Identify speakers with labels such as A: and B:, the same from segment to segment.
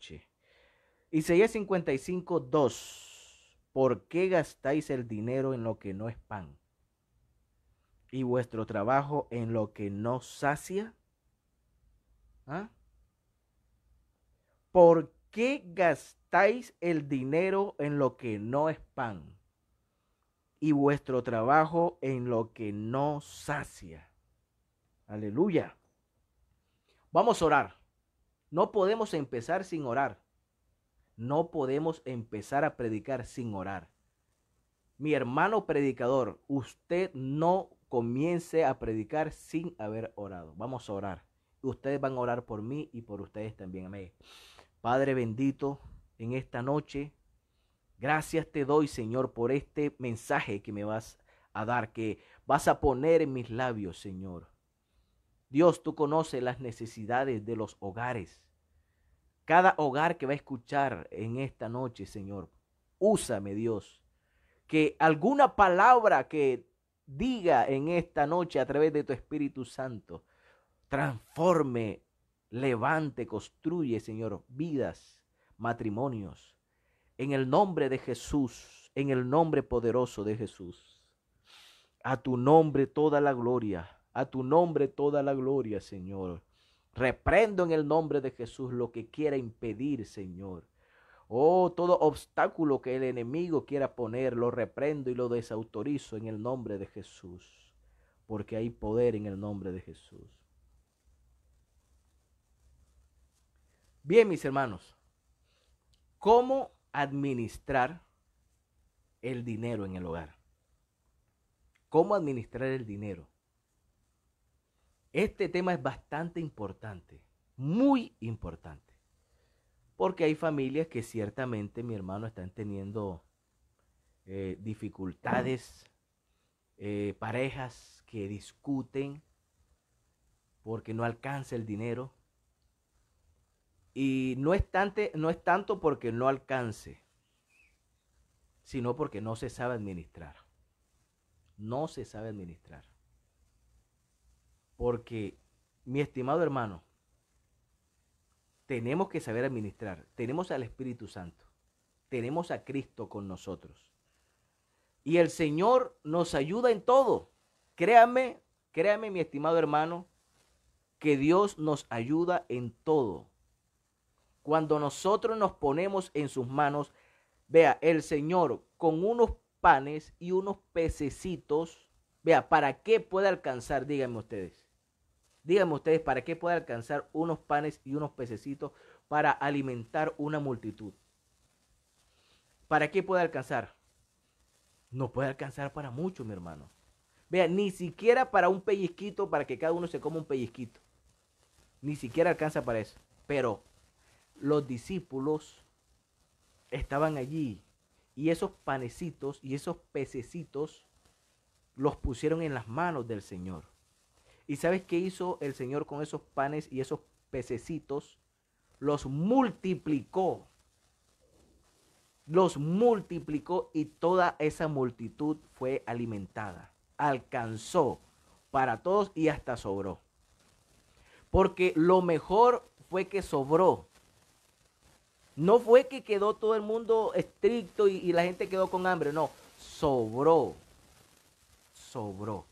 A: cincuenta Isaías 55, 2. ¿Por qué gastáis el dinero en lo que no es pan? ¿Y vuestro trabajo en lo que no sacia? ¿Ah? ¿Por qué gastáis el dinero en lo que no es pan? Y vuestro trabajo en lo que no sacia. Aleluya. Vamos a orar. No podemos empezar sin orar. No podemos empezar a predicar sin orar. Mi hermano predicador, usted no comience a predicar sin haber orado. Vamos a orar. Ustedes van a orar por mí y por ustedes también. Amén. Padre bendito, en esta noche, gracias te doy, Señor, por este mensaje que me vas a dar, que vas a poner en mis labios, Señor. Dios, tú conoces las necesidades de los hogares. Cada hogar que va a escuchar en esta noche, Señor, úsame, Dios. Que alguna palabra que diga en esta noche a través de tu Espíritu Santo, transforme, levante, construye, Señor, vidas, matrimonios. En el nombre de Jesús, en el nombre poderoso de Jesús. A tu nombre toda la gloria a tu nombre toda la gloria, Señor. Reprendo en el nombre de Jesús lo que quiera impedir, Señor. Oh, todo obstáculo que el enemigo quiera poner, lo reprendo y lo desautorizo en el nombre de Jesús. Porque hay poder en el nombre de Jesús. Bien, mis hermanos, ¿cómo administrar el dinero en el hogar? ¿Cómo administrar el dinero? Este tema es bastante importante, muy importante, porque hay familias que ciertamente, mi hermano, están teniendo eh, dificultades, eh, parejas que discuten porque no alcanza el dinero. Y no no es tanto porque no alcance, sino porque no se sabe administrar. No se sabe administrar. Porque, mi estimado hermano, tenemos que saber administrar. Tenemos al Espíritu Santo. Tenemos a Cristo con nosotros. Y el Señor nos ayuda en todo. Créame, créame, mi estimado hermano, que Dios nos ayuda en todo. Cuando nosotros nos ponemos en sus manos, vea, el Señor con unos panes y unos pececitos, vea, ¿para qué puede alcanzar? Díganme ustedes. Díganme ustedes, ¿para qué puede alcanzar unos panes y unos pececitos para alimentar una multitud? ¿Para qué puede alcanzar? No puede alcanzar para mucho, mi hermano. Vean, ni siquiera para un pellizquito, para que cada uno se coma un pellizquito. Ni siquiera alcanza para eso. Pero los discípulos estaban allí y esos panecitos y esos pececitos los pusieron en las manos del Señor. ¿Y sabes qué hizo el Señor con esos panes y esos pececitos? Los multiplicó. Los multiplicó y toda esa multitud fue alimentada. Alcanzó para todos y hasta sobró. Porque lo mejor fue que sobró. No fue que quedó todo el mundo estricto y, la gente quedó con hambre, no. Sobró. Sobró.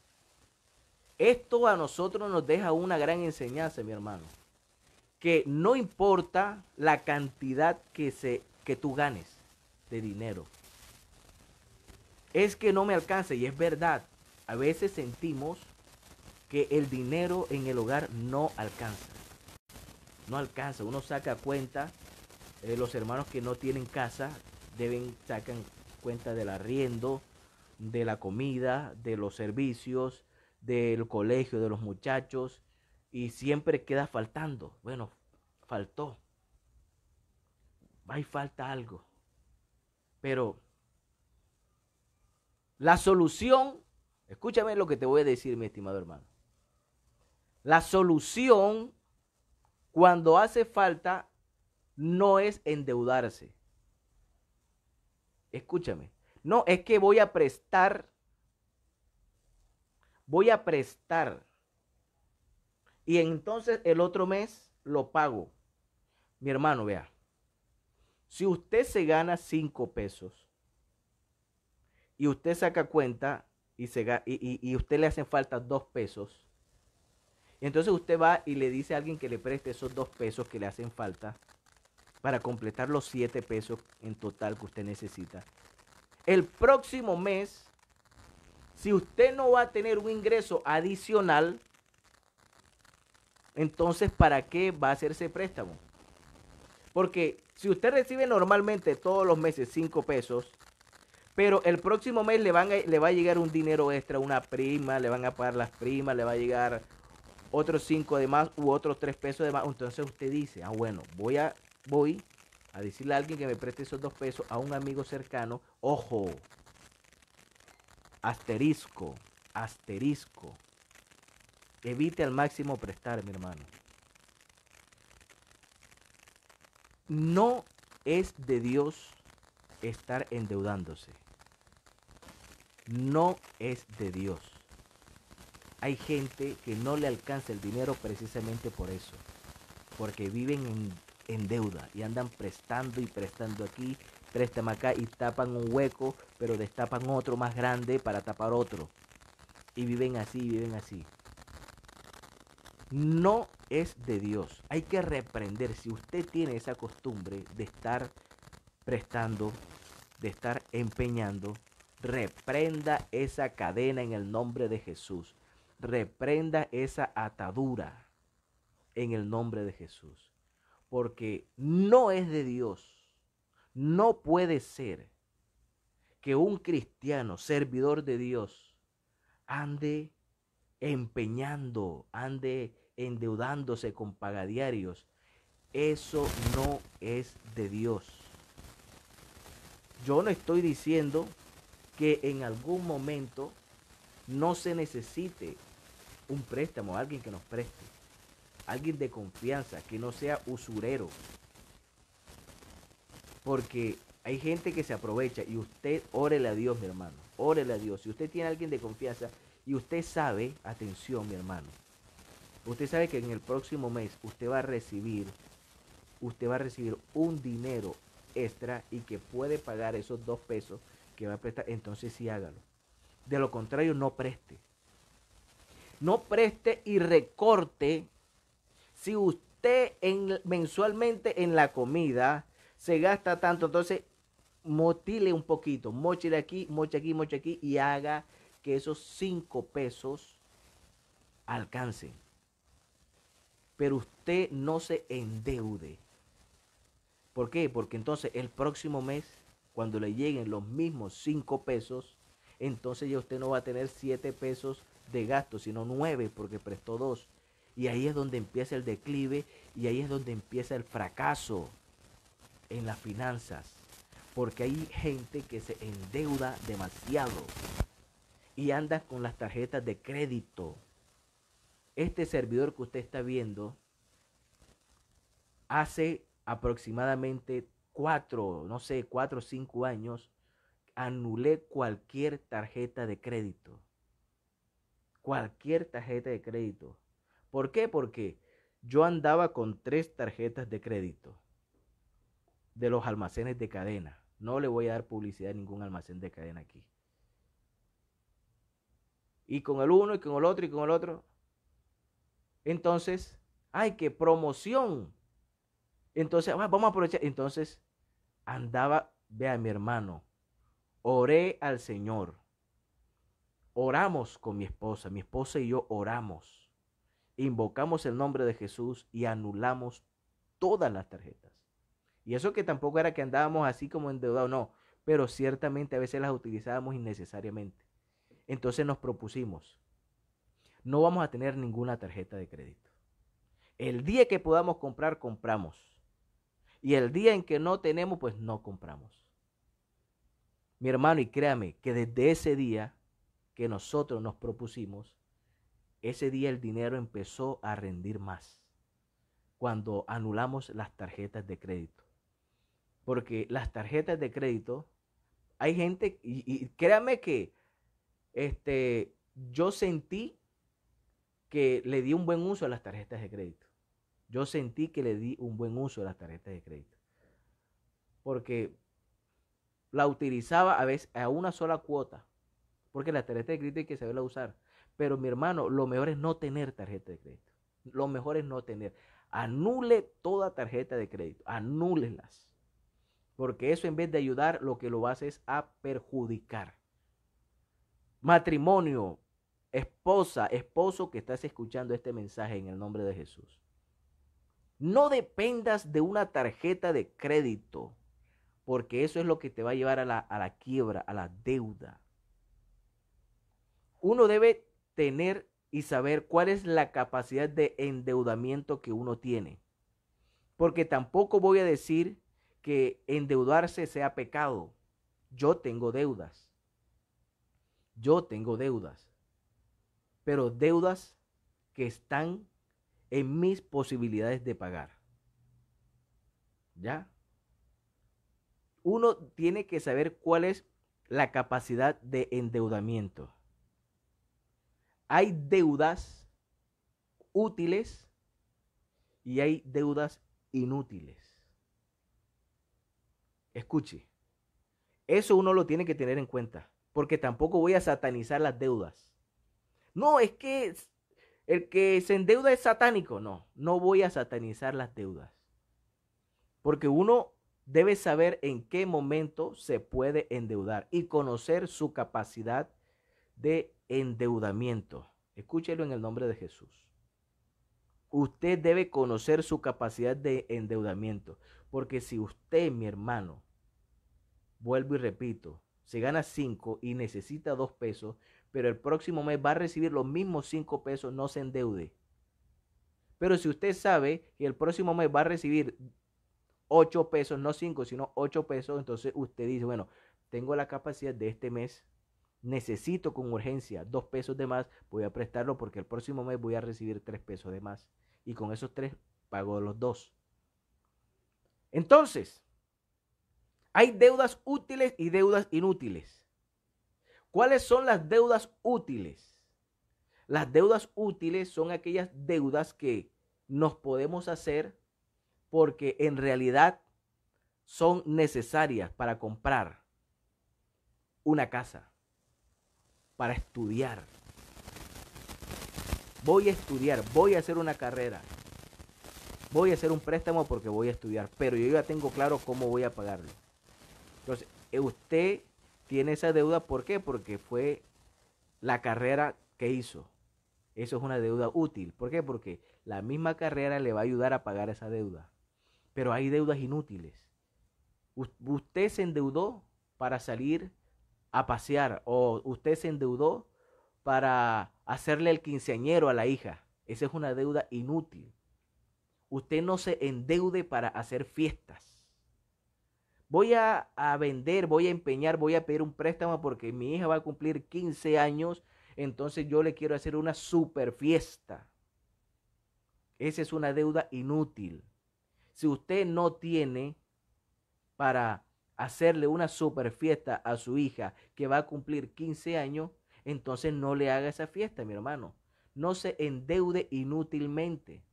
A: Esto a nosotros nos deja una gran enseñanza, mi hermano, que no importa la cantidad que, se, que tú ganes de dinero. Es que no me alcanza y es verdad. A veces sentimos que el dinero en el hogar no alcanza. No alcanza. Uno saca cuenta. Eh, los hermanos que no tienen casa deben sacan cuenta del arriendo, de la comida, de los servicios, del colegio, de los muchachos, y siempre queda faltando. Bueno, faltó. Hay falta algo. Pero la solución, escúchame lo que te voy a decir, mi estimado hermano. La solución cuando hace falta no es endeudarse. Escúchame. No, es que voy a prestar voy a prestar. Y entonces el otro mes lo pago. Mi hermano, vea. Si usted se gana cinco pesos y usted saca cuenta y, usted le hacen falta dos pesos, entonces usted va y le dice a alguien que le preste esos dos pesos que le hacen falta para completar los siete pesos en total que usted necesita. El próximo mes si usted no va a tener un ingreso adicional, entonces ¿para qué va a hacerse préstamo? Porque si usted recibe normalmente todos los meses 5 pesos, pero el próximo mes le, van le va a llegar un dinero extra, una prima, le van a pagar las primas, le va a llegar otros 5 de más u otros 3 pesos de más. Entonces usted dice, ah, bueno, voy a, voy a decirle a alguien que me preste esos 2 pesos a un amigo cercano. Ojo, Asterisco, asterisco. Evite al máximo prestar, mi hermano. No es de Dios estar endeudándose. No es de Dios. Hay gente que no le alcanza el dinero precisamente por eso. Porque viven en, deuda y andan prestando y prestando aquí Prestan acá y tapan un hueco, pero destapan otro más grande para tapar otro. Y viven así, viven así. No es de Dios. Hay que reprender. Si usted tiene esa costumbre de estar prestando, de estar empeñando, reprenda esa cadena en el nombre de Jesús. Reprenda esa atadura en el nombre de Jesús. Porque no es de Dios. No puede ser que un cristiano, servidor de Dios, ande empeñando, ande endeudándose con pagadiarios. Eso no es de Dios. Yo no estoy diciendo que en algún momento no se necesite un préstamo, alguien que nos preste, alguien de confianza, que no sea usurero, porque hay gente que se aprovecha y usted órele a Dios, mi hermano. Órele a Dios. Si usted tiene a alguien de confianza y usted sabe, atención, mi hermano. Usted sabe que en el próximo mes usted va a recibir, usted va a recibir un dinero extra y que puede pagar esos dos pesos que va a prestar. Entonces sí hágalo. De lo contrario, no preste. No preste y recorte. Si usted mensualmente en la comida se gasta tanto. Entonces, motile un poquito, de aquí, moche aquí, moche aquí y haga que esos cinco pesos alcancen. Pero usted no se endeude. ¿Por qué? Porque entonces el próximo mes, cuando le lleguen los mismos cinco pesos, entonces ya usted no va a tener siete pesos de gasto, sino nueve porque prestó dos Y ahí es donde empieza el declive y ahí es donde empieza el fracaso en las finanzas, porque hay gente que se endeuda demasiado y anda con las tarjetas de crédito. Este servidor que usted está viendo hace aproximadamente cuatro, no sé, cuatro o cinco años, anulé cualquier tarjeta de crédito. Cualquier tarjeta de crédito. ¿Por qué? Porque yo andaba con tres tarjetas de crédito de los almacenes de cadena. No le voy a dar publicidad a ningún almacén de cadena aquí. Y con el uno, y con el otro, y con el otro. Entonces, ay, qué promoción. Entonces, ah, vamos a aprovechar. Entonces, andaba, vea mi hermano, oré al Señor. Oramos con mi esposa, mi esposa y yo oramos. Invocamos el nombre de Jesús y anulamos todas las tarjetas. Y eso que tampoco era que andábamos así como endeudados, no, pero ciertamente a veces las utilizábamos innecesariamente. Entonces nos propusimos, no vamos a tener ninguna tarjeta de crédito. El día que podamos comprar, compramos. Y el día en que no tenemos, pues no compramos. Mi hermano, y créame que desde ese día que nosotros nos propusimos, ese día el dinero empezó a rendir más cuando anulamos las tarjetas de crédito. Porque las tarjetas de crédito, hay gente, y, créanme créame que este, yo sentí que le di un buen uso a las tarjetas de crédito. Yo sentí que le di un buen uso a las tarjetas de crédito. Porque la utilizaba a veces a una sola cuota. Porque la tarjeta de crédito hay que saberla usar. Pero mi hermano, lo mejor es no tener tarjeta de crédito. Lo mejor es no tener. Anule toda tarjeta de crédito. Anúlelas. Porque eso en vez de ayudar, lo que lo hace es a perjudicar. Matrimonio, esposa, esposo que estás escuchando este mensaje en el nombre de Jesús. No dependas de una tarjeta de crédito, porque eso es lo que te va a llevar a la, a la quiebra, a la deuda. Uno debe tener y saber cuál es la capacidad de endeudamiento que uno tiene. Porque tampoco voy a decir que endeudarse sea pecado. Yo tengo deudas. Yo tengo deudas. Pero deudas que están en mis posibilidades de pagar. ¿Ya? Uno tiene que saber cuál es la capacidad de endeudamiento. Hay deudas útiles y hay deudas inútiles. Escuche, eso uno lo tiene que tener en cuenta, porque tampoco voy a satanizar las deudas. No, es que el que se endeuda es satánico. No, no voy a satanizar las deudas. Porque uno debe saber en qué momento se puede endeudar y conocer su capacidad de endeudamiento. Escúchelo en el nombre de Jesús. Usted debe conocer su capacidad de endeudamiento. Porque si usted, mi hermano, Vuelvo y repito, se gana 5 y necesita 2 pesos, pero el próximo mes va a recibir los mismos 5 pesos, no se endeude. Pero si usted sabe que el próximo mes va a recibir 8 pesos, no 5, sino 8 pesos, entonces usted dice, bueno, tengo la capacidad de este mes, necesito con urgencia 2 pesos de más, voy a prestarlo porque el próximo mes voy a recibir 3 pesos de más. Y con esos 3 pago los 2. Entonces, hay deudas útiles y deudas inútiles. ¿Cuáles son las deudas útiles? Las deudas útiles son aquellas deudas que nos podemos hacer porque en realidad son necesarias para comprar una casa, para estudiar. Voy a estudiar, voy a hacer una carrera, voy a hacer un préstamo porque voy a estudiar, pero yo ya tengo claro cómo voy a pagarlo. Entonces, eh, usted tiene esa deuda, ¿por qué? Porque fue la carrera que hizo. Eso es una deuda útil. ¿Por qué? Porque la misma carrera le va a ayudar a pagar esa deuda. Pero hay deudas inútiles. usted se endeudó para salir a pasear o usted se endeudó para hacerle el quinceañero a la hija. Esa es una deuda inútil. Usted no se endeude para hacer fiestas voy a, vender, voy a empeñar, voy a pedir un préstamo porque mi hija va a cumplir 15 años, entonces yo le quiero hacer una super fiesta. Esa es una deuda inútil. Si usted no tiene para hacerle una super fiesta a su hija que va a cumplir 15 años, entonces no le haga esa fiesta, mi hermano. No se endeude inútilmente.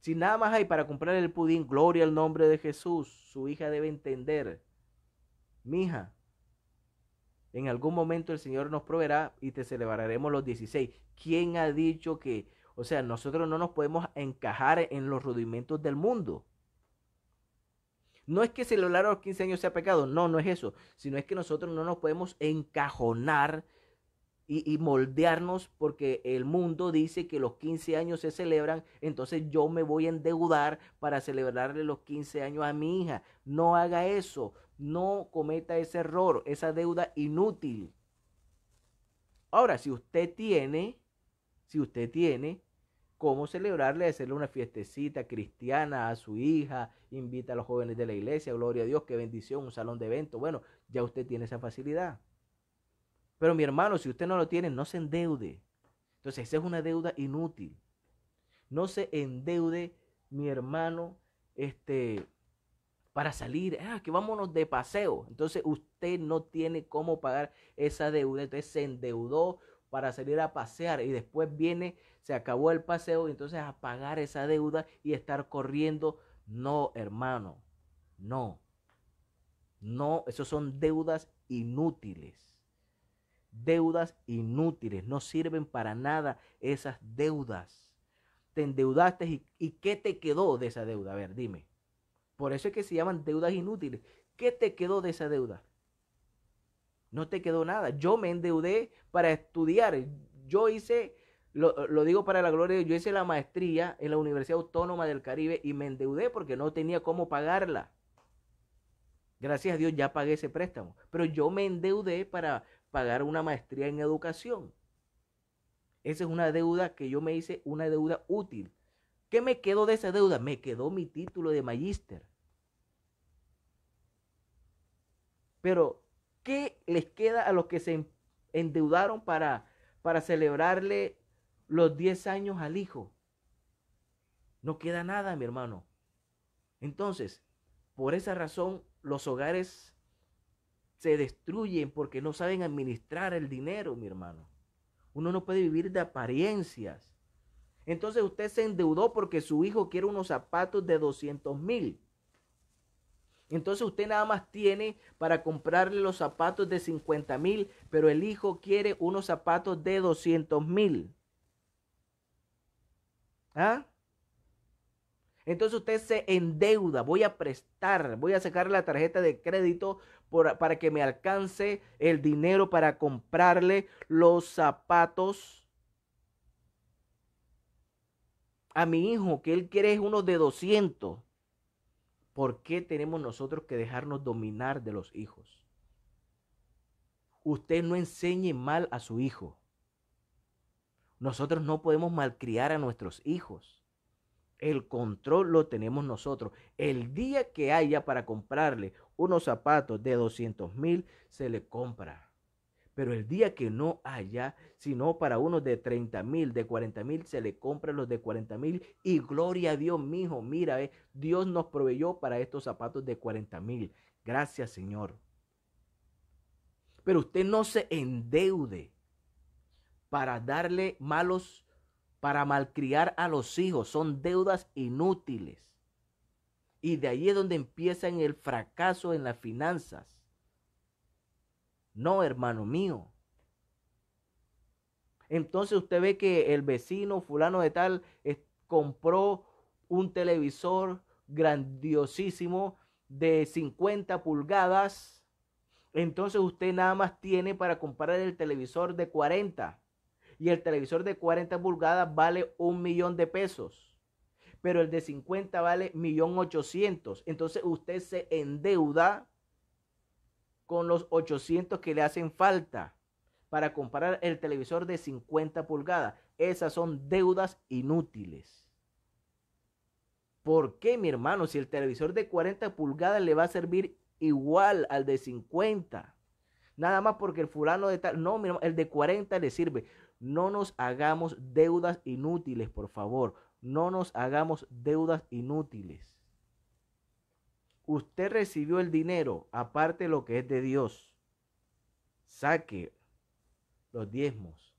A: Si nada más hay para comprar el pudín, gloria al nombre de Jesús, su hija debe entender, mija, en algún momento el Señor nos proveerá y te celebraremos los 16. ¿Quién ha dicho que, o sea, nosotros no nos podemos encajar en los rudimentos del mundo? No es que celebrar a los 15 años sea pecado, no, no es eso, sino es que nosotros no nos podemos encajonar y, moldearnos porque el mundo dice que los 15 años se celebran, entonces yo me voy a endeudar para celebrarle los 15 años a mi hija. No haga eso, no cometa ese error, esa deuda inútil. Ahora, si usted tiene, si usted tiene cómo celebrarle, hacerle una fiestecita cristiana a su hija, invita a los jóvenes de la iglesia, gloria a Dios, qué bendición, un salón de eventos. bueno, ya usted tiene esa facilidad. Pero mi hermano, si usted no lo tiene, no se endeude. Entonces, esa es una deuda inútil. No se endeude, mi hermano, este, para salir. Ah, que vámonos de paseo. Entonces, usted no tiene cómo pagar esa deuda. Entonces, se endeudó para salir a pasear y después viene, se acabó el paseo y entonces a pagar esa deuda y estar corriendo. No, hermano, no. No, eso son deudas inútiles deudas inútiles. No sirven para nada esas deudas. Te endeudaste y, ¿qué te quedó de esa deuda? A ver, dime. Por eso es que se llaman deudas inútiles. ¿Qué te quedó de esa deuda? No te quedó nada. Yo me endeudé para estudiar. Yo hice, lo, lo digo para la gloria, yo hice la maestría en la Universidad Autónoma del Caribe y me endeudé porque no tenía cómo pagarla. Gracias a Dios ya pagué ese préstamo. Pero yo me endeudé para, pagar una maestría en educación. Esa es una deuda que yo me hice, una deuda útil. ¿Qué me quedó de esa deuda? Me quedó mi título de magíster. Pero, ¿qué les queda a los que se endeudaron para, para celebrarle los 10 años al hijo? No queda nada, mi hermano. Entonces, por esa razón, los hogares se destruyen porque no saben administrar el dinero, mi hermano. Uno no puede vivir de apariencias. Entonces usted se endeudó porque su hijo quiere unos zapatos de 200 mil. Entonces usted nada más tiene para comprarle los zapatos de 50 mil, pero el hijo quiere unos zapatos de 200 mil. ¿Ah? Entonces usted se endeuda, voy a prestar, voy a sacar la tarjeta de crédito para que me alcance el dinero para comprarle los zapatos a mi hijo, que él quiere uno de 200. ¿Por qué tenemos nosotros que dejarnos dominar de los hijos? Usted no enseñe mal a su hijo. Nosotros no podemos malcriar a nuestros hijos. El control lo tenemos nosotros. El día que haya para comprarle unos zapatos de 200 mil, se le compra. Pero el día que no haya, sino para unos de 30 mil, de 40 mil, se le compra los de 40 mil. Y gloria a Dios, mijo, mira, eh, Dios nos proveyó para estos zapatos de 40 mil. Gracias, Señor. Pero usted no se endeude para darle malos para malcriar a los hijos. Son deudas inútiles. Y de ahí es donde empieza en el fracaso en las finanzas. No, hermano mío. Entonces usted ve que el vecino fulano de tal compró un televisor grandiosísimo de 50 pulgadas. Entonces usted nada más tiene para comprar el televisor de 40 y el televisor de 40 pulgadas vale un millón de pesos, pero el de 50 vale millón ochocientos. Entonces usted se endeuda con los 800 que le hacen falta para comprar el televisor de 50 pulgadas. Esas son deudas inútiles. ¿Por qué, mi hermano? Si el televisor de 40 pulgadas le va a servir igual al de 50. Nada más porque el fulano de tal. No, mi hermano, el de 40 le sirve. No nos hagamos deudas inútiles, por favor. No nos hagamos deudas inútiles. Usted recibió el dinero, aparte lo que es de Dios. Saque los diezmos.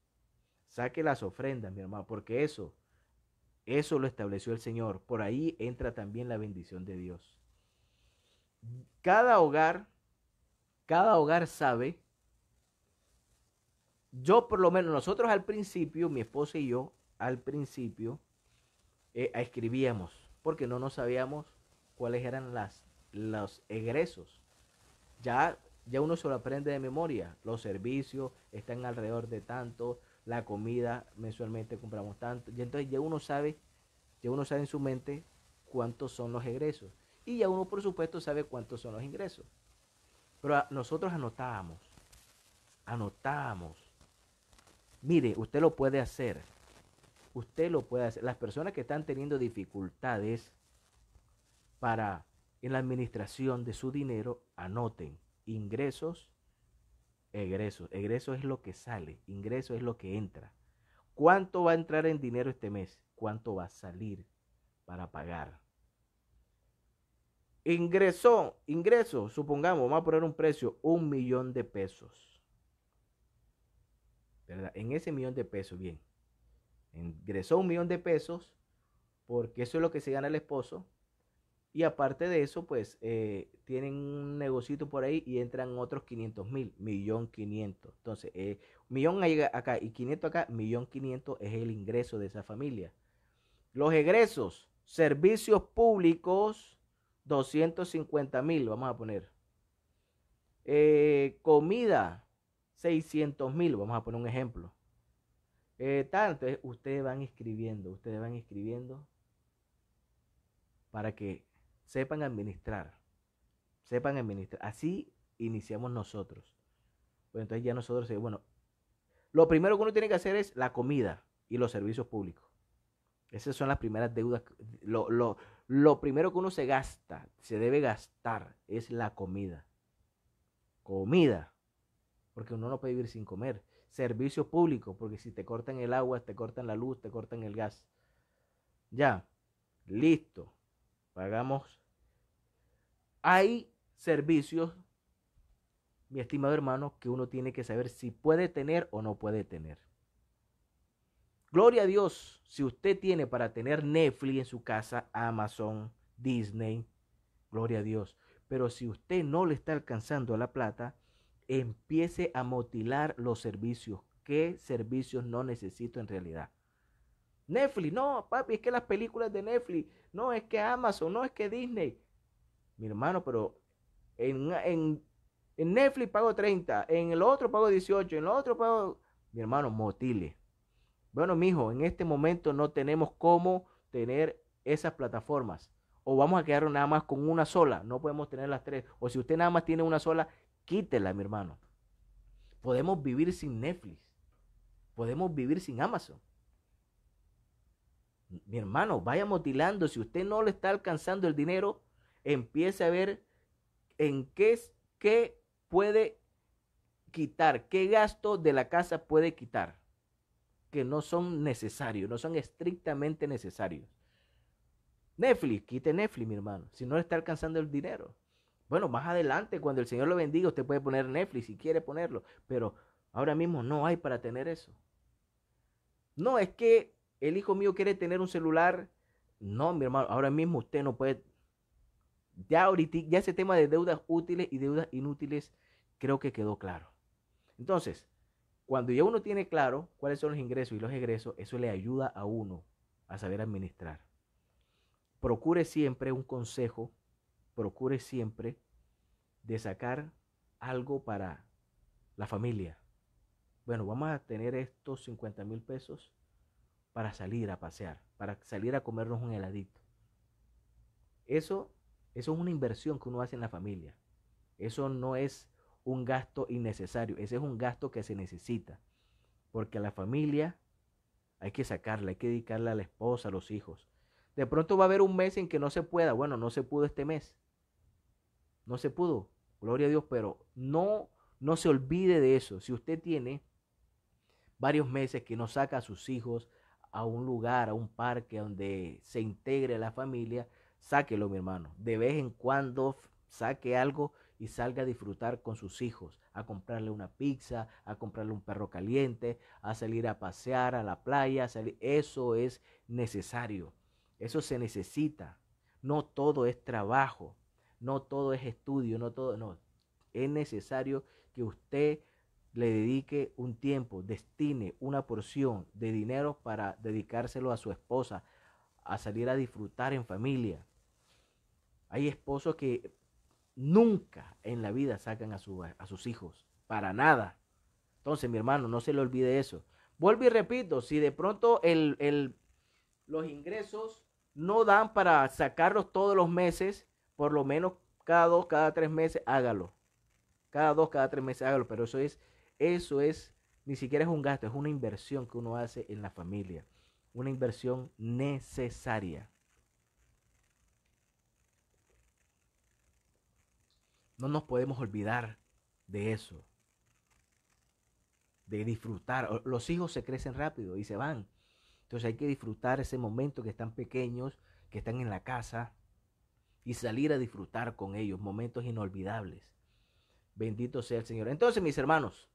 A: Saque las ofrendas, mi hermano, porque eso, eso lo estableció el Señor. Por ahí entra también la bendición de Dios. Cada hogar, cada hogar sabe yo por lo menos, nosotros al principio, mi esposa y yo, al principio, eh, escribíamos, porque no nos sabíamos cuáles eran las, los egresos. Ya, ya uno se lo aprende de memoria, los servicios están alrededor de tanto, la comida mensualmente compramos tanto, y entonces ya uno sabe, ya uno sabe en su mente cuántos son los egresos. Y ya uno, por supuesto, sabe cuántos son los ingresos. Pero nosotros anotábamos, anotábamos Mire, usted lo puede hacer. Usted lo puede hacer. Las personas que están teniendo dificultades para en la administración de su dinero, anoten ingresos, egresos. Egreso es lo que sale, ingreso es lo que entra. ¿Cuánto va a entrar en dinero este mes? ¿Cuánto va a salir para pagar? Ingreso, ingreso, supongamos, vamos a poner un precio, un millón de pesos. En ese millón de pesos, bien. Ingresó un millón de pesos porque eso es lo que se gana el esposo. Y aparte de eso, pues eh, tienen un negocito por ahí y entran otros 500 mil, millón 500. Entonces, eh, millón acá y 500 acá, millón 500 es el ingreso de esa familia. Los egresos, servicios públicos, 250 mil, vamos a poner. Eh, comida, 600 mil, vamos a poner un ejemplo. Eh, entonces ustedes van escribiendo, ustedes van escribiendo para que sepan administrar, sepan administrar. Así iniciamos nosotros. Pues entonces ya nosotros, bueno, lo primero que uno tiene que hacer es la comida y los servicios públicos. Esas son las primeras deudas. Lo, lo primero que uno se gasta, se debe gastar, es la comida. Comida porque uno no puede vivir sin comer. Servicio público, porque si te cortan el agua, te cortan la luz, te cortan el gas. Ya, listo, pagamos. Hay servicios, mi estimado hermano, que uno tiene que saber si puede tener o no puede tener. Gloria a Dios, si usted tiene para tener Netflix en su casa, Amazon, Disney, gloria a Dios. Pero si usted no le está alcanzando la plata, empiece a motilar los servicios. ¿Qué servicios no necesito en realidad? Netflix, no, papi, es que las películas de Netflix, no, es que Amazon, no, es que Disney. Mi hermano, pero en, Netflix pago 30, en el otro pago 18, en el otro pago... Mi hermano, motile. Bueno, mijo, en este momento no tenemos cómo tener esas plataformas. O vamos a quedar nada más con una sola. No podemos tener las tres. O si usted nada más tiene una sola, Quítela, mi hermano. Podemos vivir sin Netflix. Podemos vivir sin Amazon. Mi hermano, vaya motilando. Si usted no le está alcanzando el dinero, empiece a ver en qué, qué puede quitar, qué gasto de la casa puede quitar, que no son necesarios, no son estrictamente necesarios. Netflix, quite Netflix, mi hermano, si no le está alcanzando el dinero. Bueno, más adelante, cuando el Señor lo bendiga, usted puede poner Netflix si quiere ponerlo, pero ahora mismo no hay para tener eso. No, es que el hijo mío quiere tener un celular. No, mi hermano, ahora mismo usted no puede. Ya ahorita, ya ese tema de deudas útiles y deudas inútiles, creo que quedó claro. Entonces, cuando ya uno tiene claro cuáles son los ingresos y los egresos, eso le ayuda a uno a saber administrar. Procure siempre un consejo procure siempre de sacar algo para la familia. Bueno, vamos a tener estos 50 mil pesos para salir a pasear, para salir a comernos un heladito. Eso, eso es una inversión que uno hace en la familia. Eso no es un gasto innecesario, ese es un gasto que se necesita. Porque a la familia hay que sacarla, hay que dedicarla a la esposa, a los hijos. De pronto va a haber un mes en que no se pueda. Bueno, no se pudo este mes. No se pudo, gloria a Dios, pero no, no se olvide de eso. Si usted tiene varios meses que no saca a sus hijos a un lugar, a un parque donde se integre la familia, sáquelo, mi hermano. De vez en cuando saque algo y salga a disfrutar con sus hijos, a comprarle una pizza, a comprarle un perro caliente, a salir a pasear a la playa. Eso es necesario. Eso se necesita. No todo es trabajo no todo es estudio, no todo, no. Es necesario que usted le dedique un tiempo, destine una porción de dinero para dedicárselo a su esposa, a salir a disfrutar en familia. Hay esposos que nunca en la vida sacan a, a sus hijos, para nada. Entonces, mi hermano, no se le olvide eso. Vuelvo y repito, si de pronto el, el, los ingresos no dan para sacarlos todos los meses, por lo menos cada dos, cada tres meses, hágalo. Cada dos, cada tres meses, hágalo. Pero eso es, eso es, ni siquiera es un gasto, es una inversión que uno hace en la familia. Una inversión necesaria. No nos podemos olvidar de eso. De disfrutar. Los hijos se crecen rápido y se van. Entonces hay que disfrutar ese momento que están pequeños, que están en la casa, y salir a disfrutar con ellos momentos inolvidables. Bendito sea el Señor. Entonces, mis hermanos,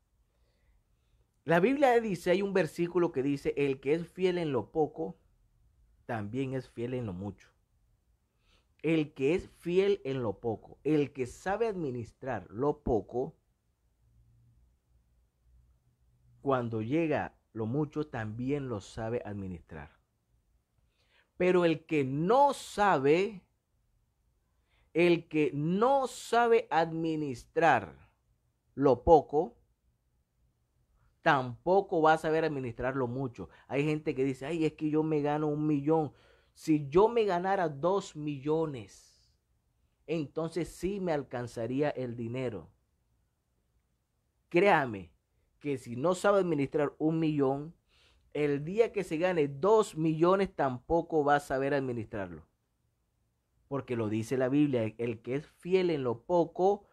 A: la Biblia dice, hay un versículo que dice, el que es fiel en lo poco, también es fiel en lo mucho. El que es fiel en lo poco, el que sabe administrar lo poco, cuando llega lo mucho, también lo sabe administrar. Pero el que no sabe, el que no sabe administrar lo poco, tampoco va a saber administrar lo mucho. Hay gente que dice, ay, es que yo me gano un millón. Si yo me ganara dos millones, entonces sí me alcanzaría el dinero. Créame que si no sabe administrar un millón, el día que se gane dos millones tampoco va a saber administrarlo porque lo dice la Biblia, e, el que es fiel en lo poco,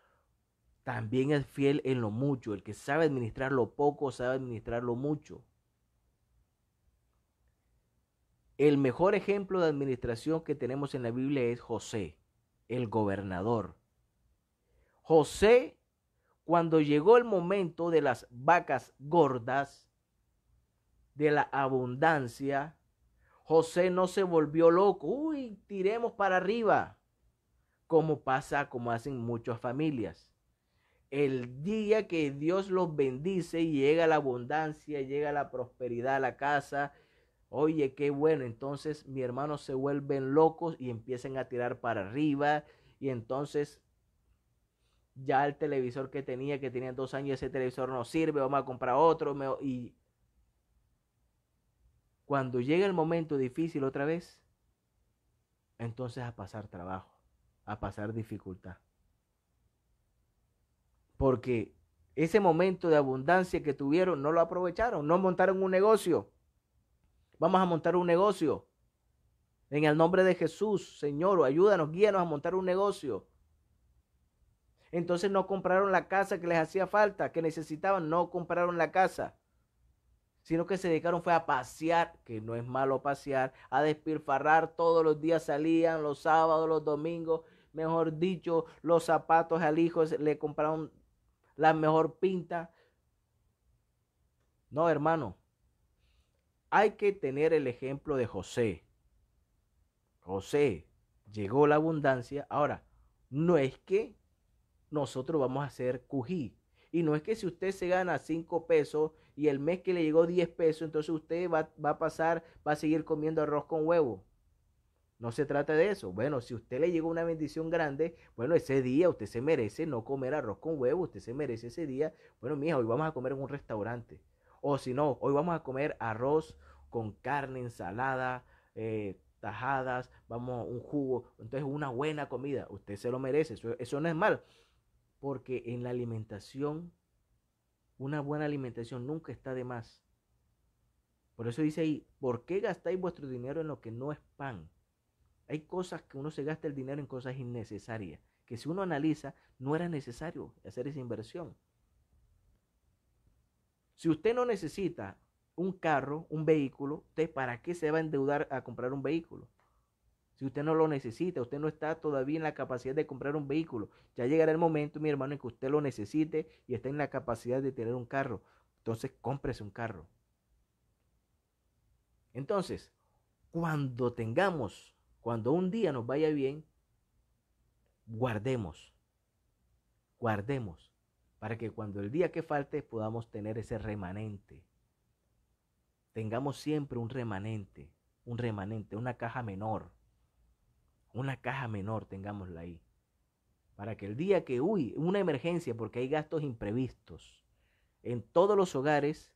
A: también es fiel en lo mucho, el que sabe administrar lo poco, sabe administrar lo mucho. El mejor ejemplo de administración que tenemos en la Biblia es José, el gobernador. José, cuando llegó el momento de las vacas gordas, de la abundancia, José no se volvió loco. Uy, tiremos para arriba. Como pasa, como hacen muchas familias. El día que Dios los bendice y llega la abundancia, llega la prosperidad a la casa. Oye, qué bueno. Entonces mi hermano se vuelven locos y empiezan a tirar para arriba. Y entonces ya el televisor que tenía, que tenía dos años, ese televisor no sirve, vamos a comprar otro. y cuando llega el momento difícil otra vez, entonces a pasar trabajo, a pasar dificultad. Porque ese momento de abundancia que tuvieron no lo aprovecharon, no montaron un negocio. Vamos a montar un negocio. En el nombre de Jesús, Señor, ayúdanos, guíanos a montar un negocio. Entonces no compraron la casa que les hacía falta, que necesitaban, no compraron la casa sino que se dedicaron fue a pasear, que no es malo pasear, a despilfarrar todos los días salían, los sábados, los domingos, mejor dicho, los zapatos al hijo le compraron la mejor pinta. No, hermano, hay que tener el ejemplo de José. José llegó la abundancia. Ahora, no es que nosotros vamos a hacer cují. Y no es que si usted se gana cinco pesos y el mes que le llegó 10 pesos, entonces usted va, a pasar, va a seguir comiendo arroz con huevo. No se trata de eso. Bueno, si usted le llegó una bendición grande, bueno, ese día usted se merece no comer arroz con huevo, usted se merece ese día, bueno, mija, hoy vamos a comer en un restaurante. O si no, hoy vamos a comer arroz con carne, ensalada, eh, tajadas, vamos, un jugo. Entonces, una buena comida, usted se lo merece, eso, eso no es mal. Porque en la alimentación una buena alimentación nunca está de más. Por eso dice ahí, ¿por qué gastáis vuestro dinero en lo que no es pan? Hay cosas que uno se gasta el dinero en cosas innecesarias, que si uno analiza, no era necesario hacer esa inversión. Si usted no necesita un carro, un vehículo, para qué se va a endeudar a comprar un vehículo? Si usted no lo necesita, usted no está todavía en la capacidad de comprar un vehículo. Ya llegará el momento, mi hermano, en que usted lo necesite y está en la capacidad de tener un carro. Entonces, cómprese un carro. Entonces, cuando tengamos, cuando un día nos vaya bien, guardemos, guardemos, para que cuando el día que falte podamos tener ese remanente. Tengamos siempre un remanente, un remanente, una caja menor una caja menor, tengámosla ahí, para que el día que, uy, una emergencia, porque hay gastos imprevistos, en todos los hogares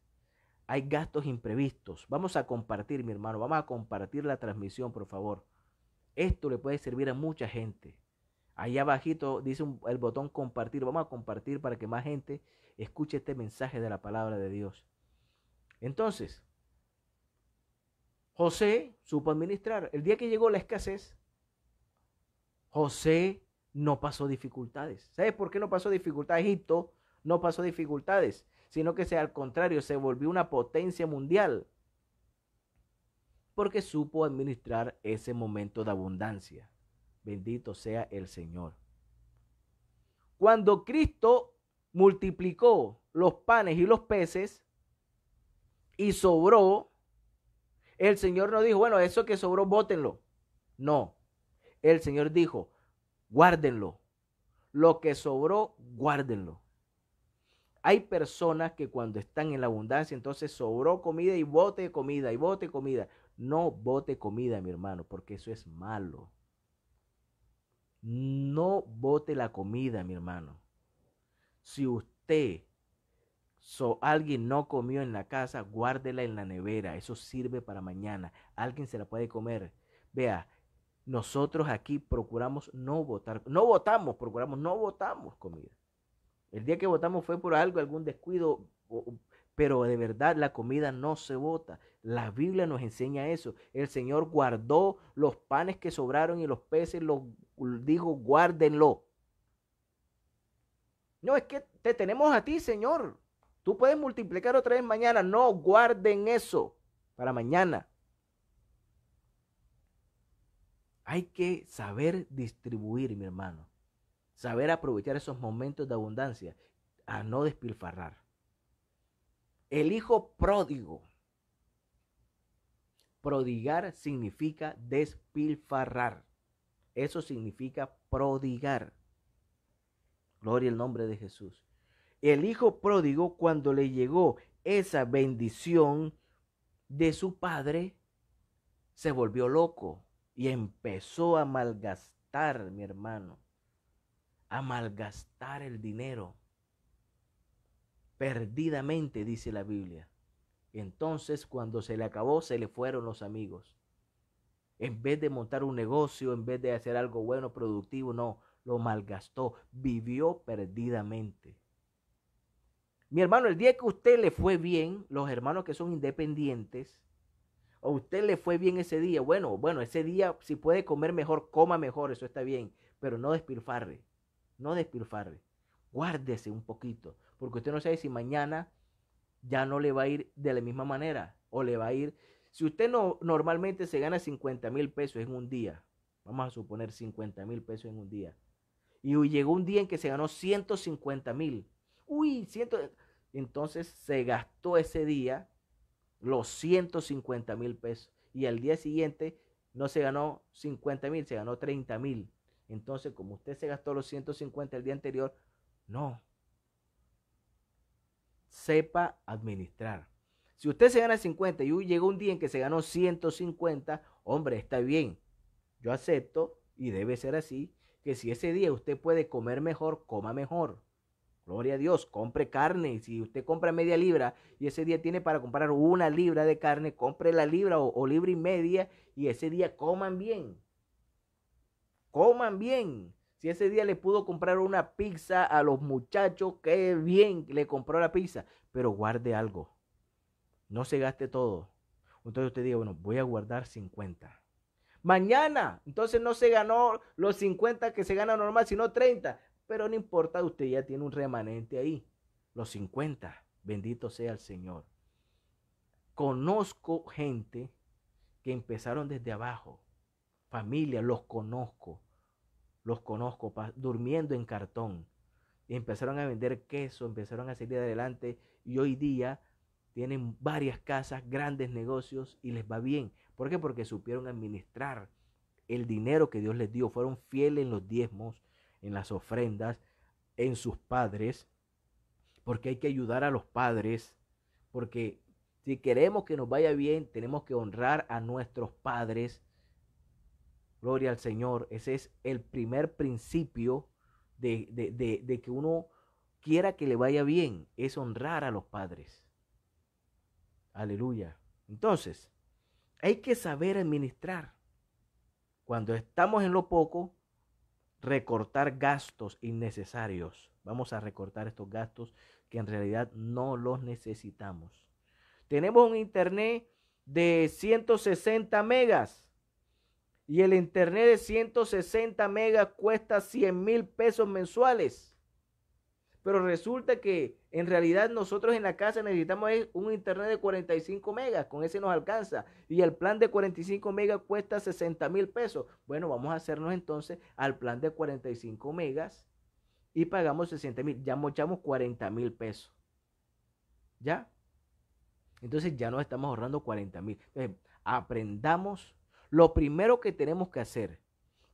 A: hay gastos imprevistos. Vamos a compartir, mi hermano, vamos a compartir la transmisión, por favor. Esto le puede servir a mucha gente. Allá abajito dice el botón compartir. Vamos a compartir para que más gente escuche este mensaje de la palabra de Dios. Entonces, José supo administrar. El día que llegó la escasez, José no pasó dificultades. ¿Sabes por qué no pasó dificultades? Egipto no pasó dificultades, sino que sea al contrario, se volvió una potencia mundial. Porque supo administrar ese momento de abundancia. Bendito sea el Señor. Cuando Cristo multiplicó los panes y los peces y sobró, el Señor no dijo, bueno, eso que sobró, bótenlo. No, el Señor dijo, guárdenlo. Lo que sobró, guárdenlo. Hay personas que cuando están en la abundancia, entonces sobró comida y bote comida y bote comida. No bote comida, mi hermano, porque eso es malo. No bote la comida, mi hermano. Si usted So, alguien no comió en la casa, guárdela en la nevera. Eso sirve para mañana. Alguien se la puede comer. Vea, nosotros aquí procuramos no votar, no votamos, procuramos no votamos comida. El día que votamos fue por algo, algún descuido, pero de verdad la comida no se vota. La Biblia nos enseña eso. El Señor guardó los panes que sobraron y los peces, los dijo, guárdenlo. No, es que te tenemos a ti, Señor. Tú puedes multiplicar otra vez mañana. No, guarden eso para mañana. Hay que saber distribuir, mi hermano. Saber aprovechar esos momentos de abundancia a no despilfarrar. El hijo pródigo. Prodigar significa despilfarrar. Eso significa prodigar. Gloria al nombre de Jesús. El hijo pródigo cuando le llegó esa bendición de su padre, se volvió loco. Y empezó a malgastar, mi hermano, a malgastar el dinero. Perdidamente, dice la Biblia. Entonces, cuando se le acabó, se le fueron los amigos. En vez de montar un negocio, en vez de hacer algo bueno, productivo, no, lo malgastó, vivió perdidamente. Mi hermano, el día que usted le fue bien, los hermanos que son independientes, o usted le fue bien ese día, bueno, bueno, ese día si puede comer mejor, coma mejor, eso está bien, pero no despilfarre, no despilfarre, guárdese un poquito, porque usted no sabe si mañana ya no le va a ir de la misma manera o le va a ir, si usted no normalmente se gana 50 mil pesos en un día, vamos a suponer 50 mil pesos en un día, y llegó un día en que se ganó 150 mil, uy, ciento, entonces se gastó ese día los 150 mil pesos. Y al día siguiente no se ganó 50 mil, se ganó 30 mil. Entonces, como usted se gastó los 150 el día anterior, no. Sepa administrar. Si usted se gana 50 y llegó un día en que se ganó 150, hombre, está bien. Yo acepto y debe ser así, que si ese día usted puede comer mejor, coma mejor. Gloria a Dios, compre carne. Si usted compra media libra y ese día tiene para comprar una libra de carne, compre la libra o, libra y media y ese día coman bien. Coman bien. Si ese día le pudo comprar una pizza a los muchachos, qué bien le compró la pizza. Pero guarde algo. No se gaste todo. Entonces usted diga, bueno, voy a guardar 50 mañana. Entonces no se ganó los 50 que se gana normal, sino 30. Pero no importa, usted ya tiene un remanente ahí, los 50. Bendito sea el Señor. Conozco gente que empezaron desde abajo, familia, los conozco, los conozco, durmiendo en cartón. Y empezaron a vender queso, empezaron a salir adelante y hoy día tienen varias casas, grandes negocios y les va bien. ¿Por qué? Porque supieron administrar el dinero que Dios les dio, fueron fieles en los diezmos, en las ofrendas, en sus padres, porque hay que ayudar a los padres, porque si queremos que nos vaya bien, tenemos que honrar a nuestros padres. Gloria al Señor. Ese es el primer principio de, de, de que uno quiera que le vaya bien, es honrar a los padres. Aleluya. Entonces, hay que saber administrar. Cuando estamos en lo poco, recortar gastos innecesarios. Vamos a recortar estos gastos que en realidad no los necesitamos. Tenemos un internet de 160 megas y el internet de 160 megas cuesta 100 mil pesos mensuales pero resulta que en realidad nosotros en la casa necesitamos un internet de 45 megas, con ese nos alcanza. Y el plan de 45 megas cuesta 60 mil pesos. Bueno, vamos a hacernos entonces al plan de 45 megas y pagamos 60 mil. Ya mochamos 40 mil pesos. ¿Ya? Entonces ya nos estamos ahorrando 40 mil. aprendamos. Lo primero que tenemos que hacer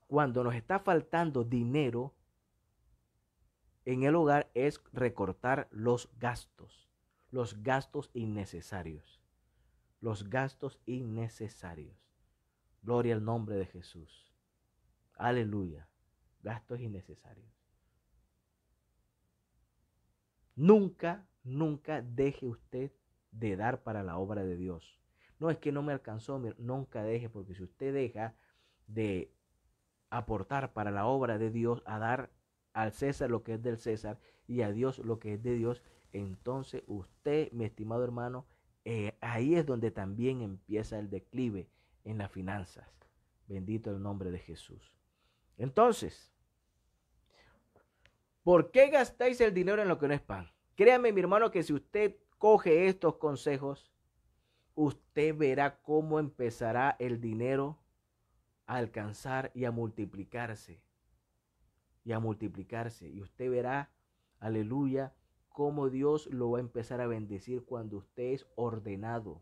A: cuando nos está faltando dinero en el hogar es recortar los gastos, los gastos innecesarios, los gastos innecesarios. Gloria al nombre de Jesús. Aleluya. Gastos innecesarios. Nunca, nunca deje usted de dar para la obra de Dios. No es que no me alcanzó, nunca deje, porque si usted deja de aportar para la obra de Dios, a dar al César lo que es del César y a Dios lo que es de Dios, entonces usted, mi estimado hermano, eh, ahí es donde también empieza el declive en las finanzas. Bendito el nombre de Jesús. Entonces, ¿por qué gastáis el dinero en lo que no es pan? Créame, mi hermano, que si usted coge estos consejos, usted verá cómo empezará el dinero a alcanzar y a multiplicarse y a multiplicarse. Y usted verá, aleluya, cómo Dios lo va a empezar a bendecir cuando usted es ordenado.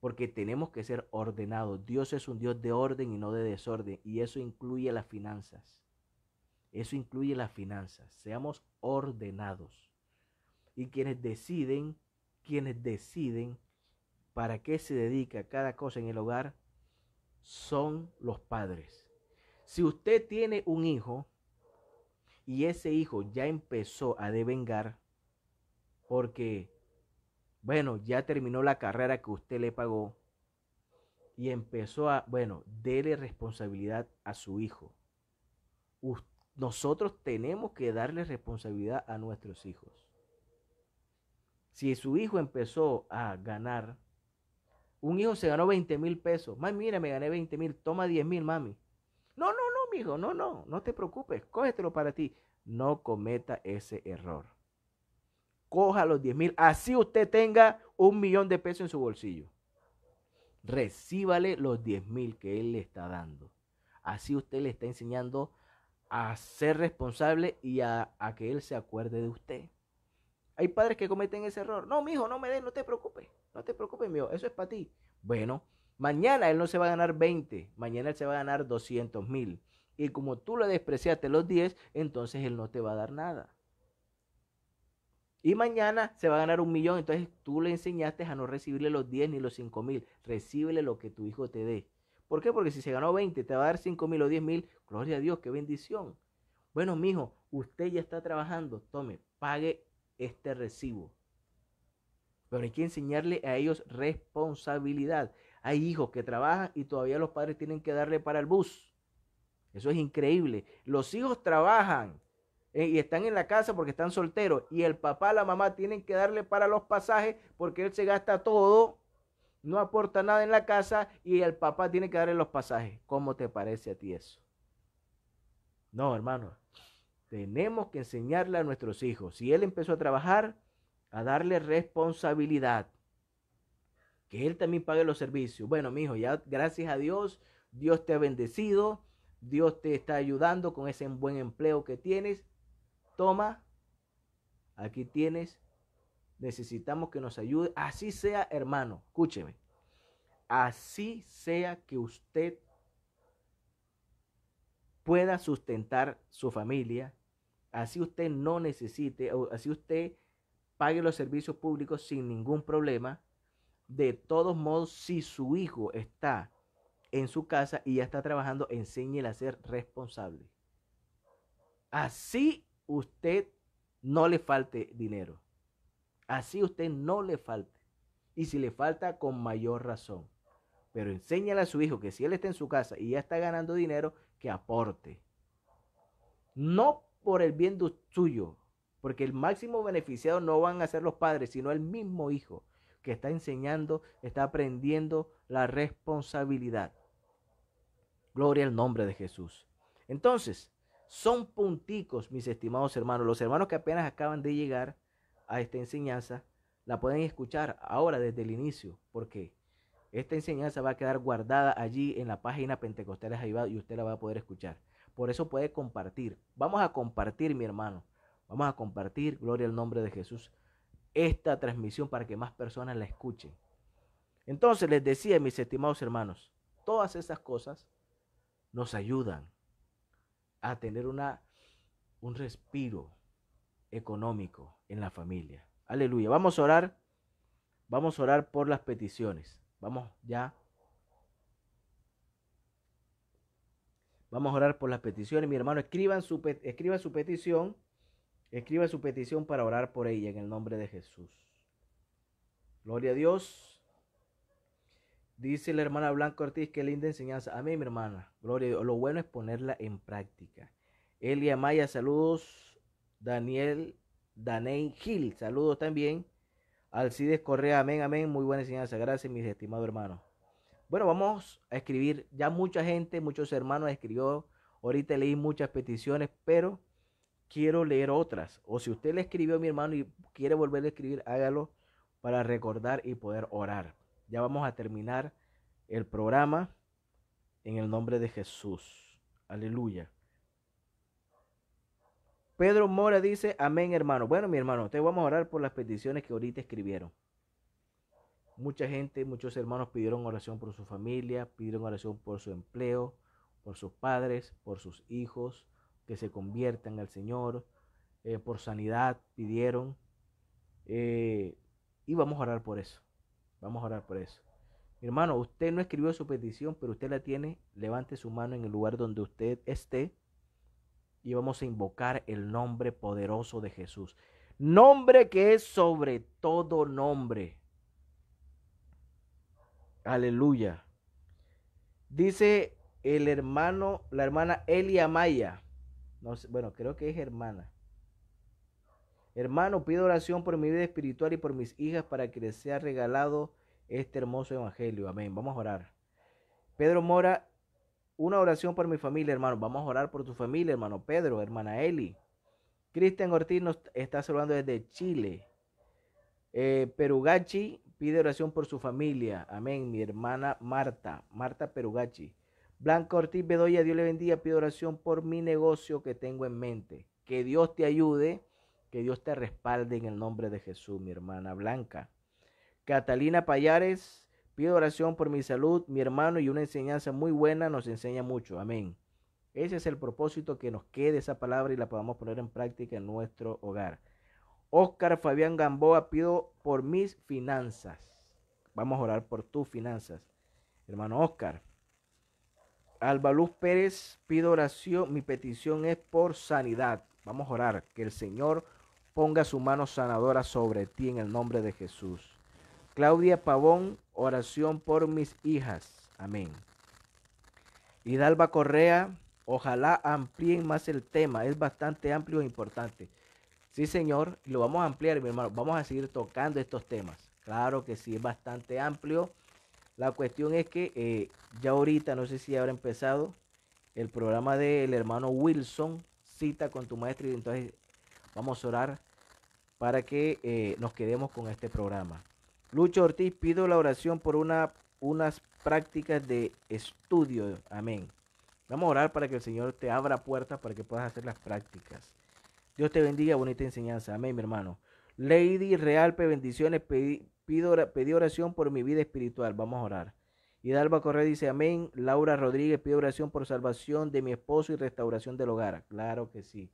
A: Porque tenemos que ser ordenados. Dios es un Dios de orden y no de desorden. Y eso incluye las finanzas. Eso incluye las finanzas. Seamos ordenados. Y quienes deciden, quienes deciden para qué se dedica cada cosa en el hogar, son los padres. Si usted tiene un hijo y ese hijo ya empezó a devengar porque, bueno, ya terminó la carrera que usted le pagó y empezó a, bueno, dele responsabilidad a su hijo. nosotros tenemos que darle responsabilidad a nuestros hijos. Si su hijo empezó a ganar, un hijo se ganó 20 mil pesos. Mami, mira, me gané 20 mil, toma 10 mil, mami. Mijo, No, no, no te preocupes, cógetelo para ti. No cometa ese error. Coja los 10 mil, así usted tenga un millón de pesos en su bolsillo. Recíbale los 10 mil que él le está dando. Así usted le está enseñando a ser responsable y a, que él se acuerde de usted. Hay padres que cometen ese error. No, mijo, no me des, no te preocupes. No te preocupes, mijo, eso es para ti. Bueno, mañana él no se va a ganar 20, mañana él se va a ganar 200 mil. Y como tú le despreciaste los 10, entonces Él no te va a dar nada. Y mañana se va a ganar un millón, entonces tú le enseñaste a no recibirle los 10 ni los 5 mil. Recíbele lo que tu hijo te dé. ¿Por qué? Porque si se ganó 20, te va a dar 5 mil o 10 mil. Gloria a Dios, qué bendición. Bueno, hijo, usted ya está trabajando. Tome, pague este recibo. Pero hay que enseñarle a ellos responsabilidad. Hay hijos que trabajan y todavía los padres tienen que darle para el bus. Eso es increíble. Los hijos trabajan eh, y están en la casa porque están solteros y el papá, la mamá tienen que darle para los pasajes porque él se gasta todo, no aporta nada en la casa y el papá tiene que darle los pasajes. ¿Cómo te parece a ti eso? No, hermano. Tenemos que enseñarle a nuestros hijos. Si él empezó a trabajar, a darle responsabilidad. Que él también pague los servicios. Bueno, mi hijo, ya gracias a Dios, Dios te ha bendecido Dios te está ayudando con ese buen empleo que tienes. Toma, aquí tienes. Necesitamos que nos ayude. Así sea, hermano, escúcheme. Así sea que usted pueda sustentar su familia. Así usted no necesite, así usted pague los servicios públicos sin ningún problema. De todos modos, si su hijo está en su casa y ya está trabajando, enséñele a ser responsable. Así usted no le falte dinero. Así usted no le falte. Y si le falta, con mayor razón. Pero enséñale a su hijo que si él está en su casa y ya está ganando dinero, que aporte. No por el bien suyo, porque el máximo beneficiado no van a ser los padres, sino el mismo hijo que está enseñando, está aprendiendo la responsabilidad. Gloria al nombre de Jesús. Entonces, son punticos, mis estimados hermanos. Los hermanos que apenas acaban de llegar a esta enseñanza, la pueden escuchar ahora desde el inicio, porque esta enseñanza va a quedar guardada allí en la página Pentecostales va y usted la va a poder escuchar. Por eso puede compartir. Vamos a compartir, mi hermano. Vamos a compartir, gloria al nombre de Jesús, esta transmisión para que más personas la escuchen. Entonces les decía, mis estimados hermanos, todas esas cosas nos ayudan a tener una, un respiro económico en la familia. Aleluya. Vamos a orar. Vamos a orar por las peticiones. Vamos ya. Vamos a orar por las peticiones. Mi hermano, escriban su, escriba su petición. Escriba su petición para orar por ella en el nombre de Jesús. Gloria a Dios. Dice la hermana Blanco Ortiz, qué linda enseñanza. Amén, mi hermana. Gloria a Dios. Lo bueno es ponerla en práctica. Elia Maya, saludos. Daniel, Daney Gil, saludos también. Alcides Correa, amén, amén. Muy buena enseñanza. Gracias, mis estimados hermanos. Bueno, vamos a escribir. Ya mucha gente, muchos hermanos escribió. Ahorita leí muchas peticiones, pero quiero leer otras. O si usted le escribió a mi hermano y quiere volver a escribir, hágalo para recordar y poder orar. Ya vamos a terminar el programa en el nombre de Jesús. Aleluya. Pedro Mora dice, amén hermano. Bueno, mi hermano, te vamos a orar por las peticiones que ahorita escribieron. Mucha gente, muchos hermanos pidieron oración por su familia, pidieron oración por su empleo, por sus padres, por sus hijos, que se conviertan al Señor, eh, por sanidad pidieron. Eh, y vamos a orar por eso. Vamos a orar por eso. hermano, usted no escribió su petición, pero usted la tiene. Levante su mano en el lugar donde usted esté y vamos a invocar el nombre poderoso de Jesús. Nombre que es sobre todo nombre. Aleluya. Dice el hermano, la hermana Elia Maya. No bueno, creo que es hermana. Hermano, pido oración por mi vida espiritual y por mis hijas para que les sea regalado este hermoso evangelio. Amén. Vamos a orar. Pedro Mora, una oración por mi familia, hermano. Vamos a orar por tu familia, hermano Pedro, hermana Eli. Cristian Ortiz nos está saludando desde Chile. Eh, Perugachi pide oración por su familia. Amén. Mi hermana Marta, Marta Perugachi. Blanca Ortiz Bedoya, Dios le bendiga. Pido oración por mi negocio que tengo en mente. Que Dios te ayude que Dios te respalde en el nombre de Jesús, mi hermana Blanca. Catalina Payares, pido oración por mi salud, mi hermano, y una enseñanza muy buena nos enseña mucho. Amén. Ese es el propósito que nos quede esa palabra y la podamos poner en práctica en nuestro hogar. Oscar Fabián Gamboa, pido por mis finanzas. Vamos a orar por tus finanzas, hermano Oscar. Alba Luz Pérez, pido oración. Mi petición es por sanidad. Vamos a orar. Que el Señor ponga su mano sanadora sobre ti en el nombre de Jesús. Claudia Pavón, oración por mis hijas. Amén. Hidalba Correa, ojalá amplíen más el tema. Es bastante amplio e importante. Sí, señor, lo vamos a ampliar, mi hermano. Vamos a seguir tocando estos temas. Claro que sí, es bastante amplio. La cuestión es que eh, ya ahorita, no sé si habrá empezado, el programa del hermano Wilson, cita con tu maestro, y entonces Vamos a orar para que eh, nos quedemos con este programa. Lucho Ortiz, pido la oración por unas prácticas de estudio. Amén. Vamos a orar para que el Señor te abra puertas para que puedas hacer las prácticas. Dios te bendiga, bonita enseñanza. Amén, mi hermano. Lady Realpe, bendiciones. Pedí, pido, oración por mi vida espiritual. Vamos a orar. Hidalgo Correa dice amén. Laura Rodríguez pido oración por salvación de mi esposo y restauración del hogar. Claro que sí.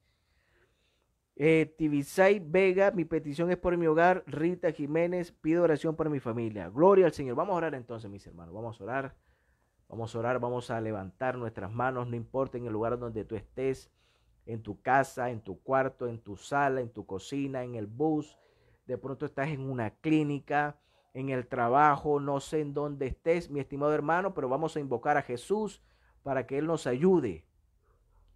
A: Eh, Tibisay Vega, mi petición es por mi hogar. Rita Jiménez, pido oración por mi familia. Gloria al Señor. Vamos a orar entonces, mis hermanos. Vamos a orar. Vamos a orar, vamos a levantar nuestras manos, no importa en el lugar donde tú estés, en tu casa, en tu cuarto, en tu sala, en tu cocina, en el bus. De pronto estás en una clínica, en el trabajo, no sé en dónde estés, mi estimado hermano, pero vamos a invocar a Jesús para que Él nos ayude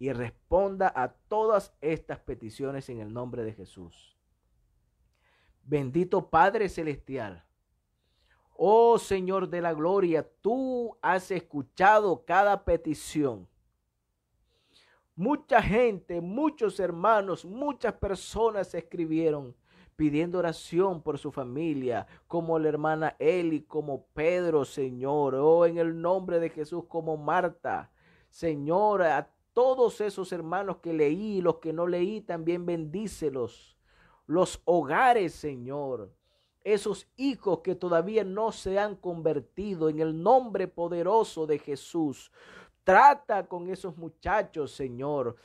A: y responda a todas estas peticiones en el nombre de Jesús. Bendito Padre Celestial. Oh Señor de la Gloria, tú has escuchado cada petición. Mucha gente, muchos hermanos, muchas personas escribieron pidiendo oración por su familia, como la hermana Eli, como Pedro, Señor, oh en el nombre de Jesús, como Marta. Señor, a todos esos hermanos que leí, los que no leí, también bendícelos. Los hogares, Señor. Esos hijos que todavía no se han convertido en el nombre poderoso de Jesús. Trata con esos muchachos, Señor.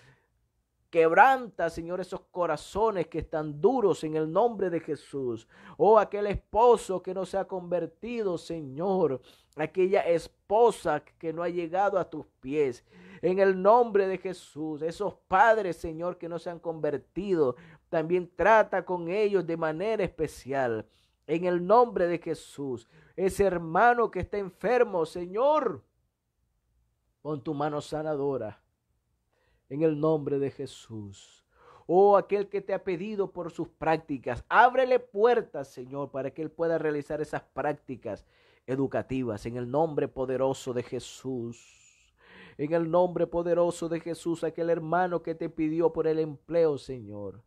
A: Quebranta, Señor, esos corazones que están duros en el nombre de Jesús. Oh, aquel esposo que no se ha convertido, Señor. Aquella esposa que no ha llegado a tus pies. En el nombre de Jesús. Esos padres, Señor, que no se han convertido. También trata con ellos de manera especial. En el nombre de Jesús. Ese hermano que está enfermo, Señor. Con tu mano sanadora en el nombre de Jesús. Oh, aquel que te ha pedido por sus prácticas, ábrele puertas, Señor, para que él pueda realizar esas prácticas educativas en el nombre poderoso de Jesús. En el nombre poderoso de Jesús, aquel hermano que te pidió por el empleo, Señor.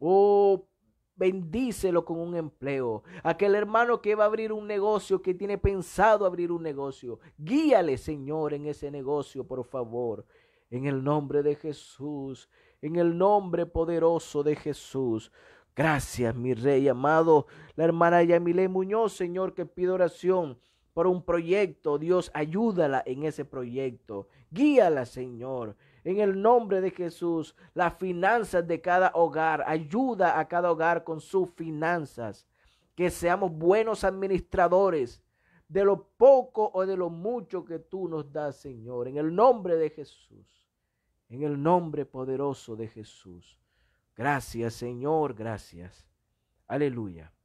A: Oh, bendícelo con un empleo. Aquel hermano que va a abrir un negocio, que tiene pensado abrir un negocio, guíale, Señor, en ese negocio, por favor en el nombre de Jesús, en el nombre poderoso de Jesús. Gracias, mi rey amado, la hermana Yamile Muñoz, Señor, que pido oración por un proyecto. Dios, ayúdala en ese proyecto. Guíala, Señor. En el nombre de Jesús, las finanzas de cada hogar, ayuda a cada hogar con sus finanzas. Que seamos buenos administradores de lo poco o de lo mucho que tú nos das, Señor. En el nombre de Jesús, en el nombre poderoso de Jesús. Gracias, Señor, gracias. Aleluya.